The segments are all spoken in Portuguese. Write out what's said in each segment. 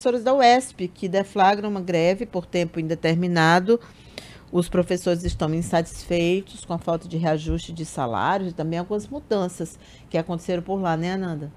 professores da UESP, que deflagram uma greve por tempo indeterminado. Os professores estão insatisfeitos com a falta de reajuste de salários e também algumas mudanças que aconteceram por lá, né, Ananda?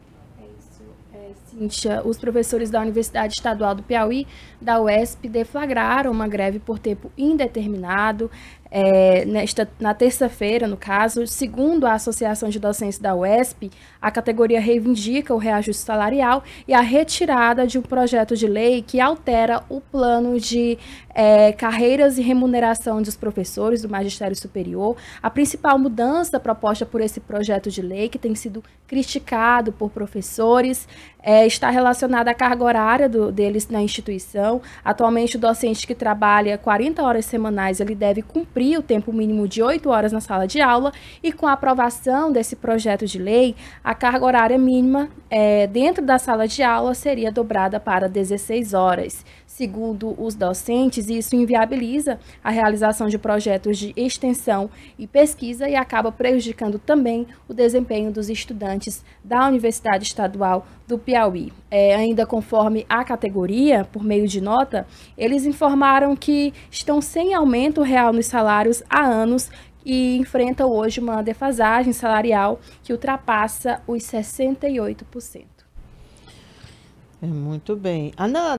É é, Cíntia, os professores da Universidade Estadual do Piauí, da UESP, deflagraram uma greve por tempo indeterminado. É, nesta, na terça-feira, no caso, segundo a Associação de Docentes da UESP, a categoria reivindica o reajuste salarial e a retirada de um projeto de lei que altera o plano de é, carreiras e remuneração dos professores do Magistério Superior. A principal mudança proposta por esse projeto de lei, que tem sido criticado por professores, é, está relacionada à carga horária do, deles na instituição. Atualmente, o docente que trabalha 40 horas semanais ele deve cumprir cumprir o tempo mínimo de 8 horas na sala de aula e com a aprovação desse projeto de lei, a carga horária mínima é, dentro da sala de aula seria dobrada para 16 horas. Segundo os docentes, isso inviabiliza a realização de projetos de extensão e pesquisa e acaba prejudicando também o desempenho dos estudantes da Universidade Estadual do Piauí. É, ainda conforme a categoria, por meio de nota, eles informaram que estão sem aumento real nos salários há anos e enfrenta hoje uma defasagem salarial que ultrapassa os 68%. É muito bem. Ana